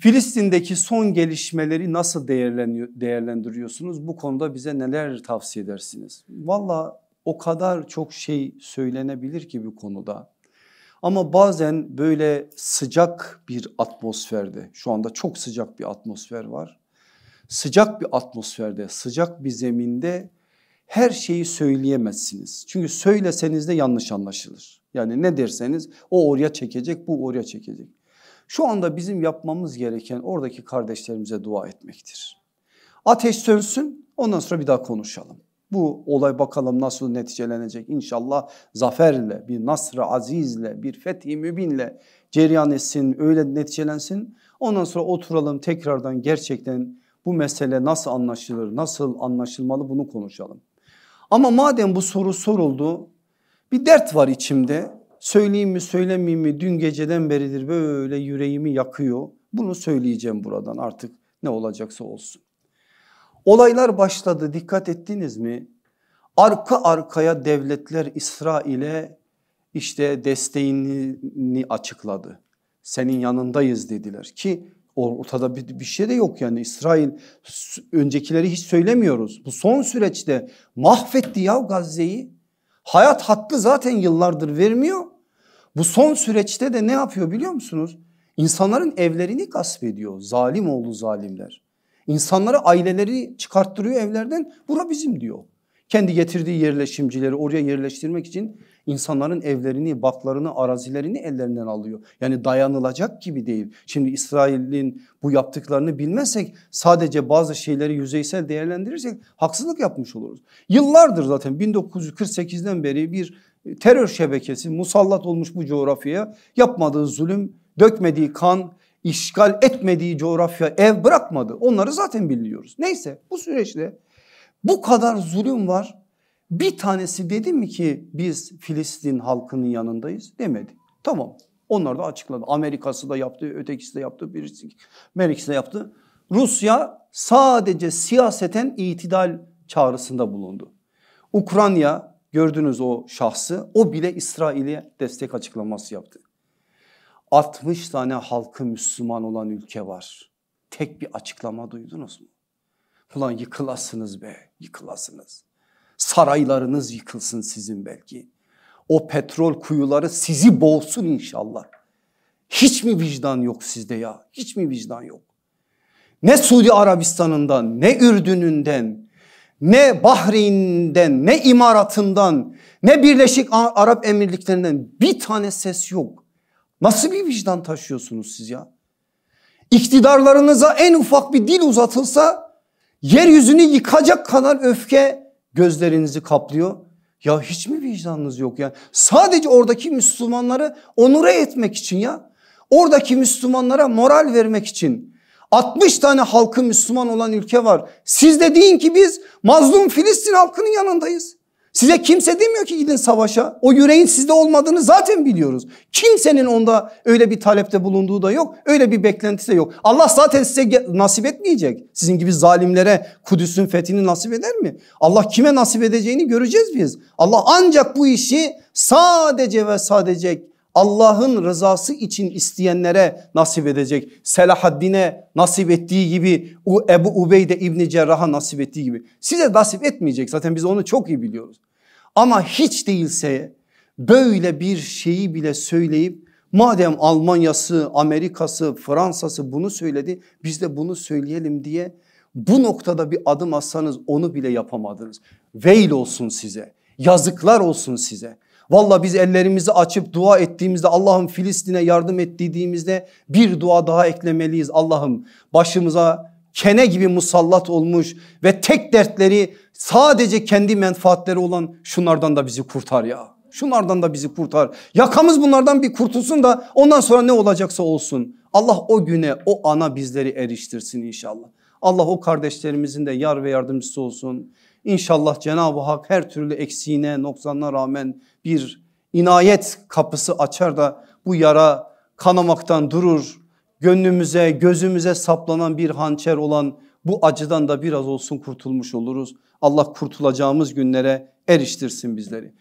Filistin'deki son gelişmeleri nasıl değerlendiriyorsunuz? Bu konuda bize neler tavsiye edersiniz? Valla o kadar çok şey söylenebilir ki bu konuda. Ama bazen böyle sıcak bir atmosferde şu anda çok sıcak bir atmosfer var. Sıcak bir atmosferde sıcak bir zeminde her şeyi söyleyemezsiniz. Çünkü söyleseniz de yanlış anlaşılır. Yani ne derseniz o oraya çekecek bu oraya çekecek. Şu anda bizim yapmamız gereken oradaki kardeşlerimize dua etmektir. Ateş sönsün ondan sonra bir daha konuşalım. Bu olay bakalım nasıl neticelenecek İnşallah zaferle bir nasr-ı azizle bir fethi mübinle cereyan etsin öyle neticelensin. Ondan sonra oturalım tekrardan gerçekten bu mesele nasıl anlaşılır nasıl anlaşılmalı bunu konuşalım. Ama madem bu soru soruldu bir dert var içimde Söyleyeyim mi söylemeyeyim mi dün geceden beridir böyle yüreğimi yakıyor. Bunu söyleyeceğim buradan artık ne olacaksa olsun. Olaylar başladı dikkat ettiniz mi? Arka arkaya devletler İsrail'e işte desteğini açıkladı. Senin yanındayız dediler ki ortada bir, bir şey de yok yani İsrail öncekileri hiç söylemiyoruz. Bu son süreçte mahvetti ya Gazze'yi. Hayat hakkı zaten yıllardır vermiyor. Bu son süreçte de ne yapıyor biliyor musunuz? İnsanların evlerini gasp ediyor zalim oğlu zalimler. İnsanlara aileleri çıkarttırıyor evlerden bura bizim diyor. Kendi getirdiği yerleşimcileri oraya yerleştirmek için insanların evlerini, baklarını, arazilerini ellerinden alıyor. Yani dayanılacak gibi değil. Şimdi İsrail'in bu yaptıklarını bilmezsek sadece bazı şeyleri yüzeysel değerlendirirsek haksızlık yapmış oluruz. Yıllardır zaten 1948'den beri bir terör şebekesi musallat olmuş bu coğrafyaya yapmadığı zulüm, dökmediği kan, işgal etmediği coğrafya ev bırakmadı. Onları zaten biliyoruz. Neyse bu süreçte bu kadar zulüm var. Bir tanesi dedi mi ki biz Filistin halkının yanındayız demedi. Tamam onlar da açıkladı. Amerika'sı da yaptı, ötekisi de yaptı, birisi Amerika'sı da yaptı. Rusya sadece siyaseten itidal çağrısında bulundu. Ukrayna Gördünüz o şahsı o bile İsrail'e destek açıklaması yaptı. 60 tane halkı Müslüman olan ülke var. Tek bir açıklama duydunuz mu? Ulan yıkılasınız be yıkılasınız. Saraylarınız yıkılsın sizin belki. O petrol kuyuları sizi boğsun inşallah. Hiç mi vicdan yok sizde ya? Hiç mi vicdan yok? Ne Suudi Arabistan'ından ne Ürdün'ünden ne Bahreyn'den ne imaratından ne Birleşik Arap Emirliklerinden bir tane ses yok. Nasıl bir vicdan taşıyorsunuz siz ya? İktidarlarınıza en ufak bir dil uzatılsa yeryüzünü yıkacak kadar öfke gözlerinizi kaplıyor. Ya hiç mi vicdanınız yok ya? Sadece oradaki Müslümanları onure etmek için ya. Oradaki Müslümanlara moral vermek için 60 tane halkı Müslüman olan ülke var. Siz de deyin ki biz mazlum Filistin halkının yanındayız. Size kimse demiyor ki gidin savaşa. O yüreğin sizde olmadığını zaten biliyoruz. Kimsenin onda öyle bir talepte bulunduğu da yok. Öyle bir beklentisi de yok. Allah zaten size nasip etmeyecek. Sizin gibi zalimlere Kudüs'ün fethini nasip eder mi? Allah kime nasip edeceğini göreceğiz biz. Allah ancak bu işi sadece ve sadece Allah'ın rızası için isteyenlere nasip edecek. Selahaddin'e nasip ettiği gibi o Ebu Ubeyde İbni Cerrah'a nasip ettiği gibi. Size nasip etmeyecek zaten biz onu çok iyi biliyoruz. Ama hiç değilse böyle bir şeyi bile söyleyip madem Almanya'sı, Amerika'sı, Fransa'sı bunu söyledi biz de bunu söyleyelim diye bu noktada bir adım atsanız onu bile yapamadınız. Veil olsun size yazıklar olsun size. Valla biz ellerimizi açıp dua ettiğimizde Allah'ım Filistin'e yardım et dediğimizde bir dua daha eklemeliyiz. Allah'ım başımıza kene gibi musallat olmuş ve tek dertleri sadece kendi menfaatleri olan şunlardan da bizi kurtar ya. Şunlardan da bizi kurtar. Yakamız bunlardan bir kurtulsun da ondan sonra ne olacaksa olsun. Allah o güne o ana bizleri eriştirsin inşallah. Allah o kardeşlerimizin de yar ve yardımcısı olsun. İnşallah Cenab-ı Hak her türlü eksiğine noksanına rağmen bir inayet kapısı açar da bu yara kanamaktan durur. Gönlümüze gözümüze saplanan bir hançer olan bu acıdan da biraz olsun kurtulmuş oluruz. Allah kurtulacağımız günlere eriştirsin bizleri.